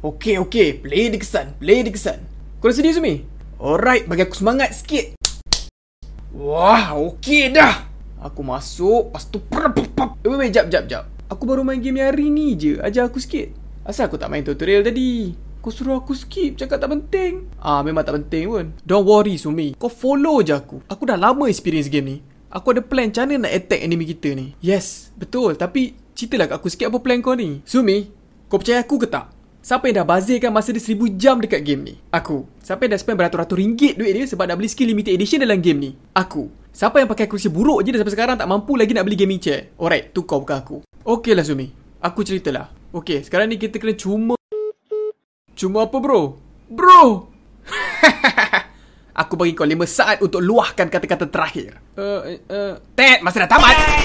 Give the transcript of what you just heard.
Okey, okey. Play di kesan. Play di kesan. Kau dah sedia, Zumi? Alright, bagi aku semangat sikit. Wah, okey dah. Aku masuk. Lepas tu... Eh, wait, wait. Jap, jap, jap. Aku baru main game hari ni je. Ajar aku sikit. Asal aku tak main tutorial tadi? Kau suruh aku skip cakap tak penting. Ah, memang tak penting pun. Don't worry, Sumi. Kau follow je aku. Aku dah lama experience game ni. Aku ada plan macam mana nak attack enemy kita ni. Yes, betul. Tapi, ceritalah kat aku sikit apa plan kau ni. Sumi, kau percaya aku ke tak? Siapa yang dah bazirkan masa dia 1000 jam dekat game ni? Aku. Siapa yang dah spend beratus-ratus ringgit duit dia sebab nak beli skill limited edition dalam game ni? Aku. Siapa yang pakai kerusi buruk je dan sampai sekarang tak mampu lagi nak beli gaming chair? Alright, tu kau bukan aku. Okay lah Zumi. Aku ceritalah. Okay, sekarang ni kita kena cuma... Cuma apa bro? Bro! aku bagi kau lima saat untuk luahkan kata-kata terakhir. Uh, eh, uh... Eh, eh. Ted, masa dah tamat!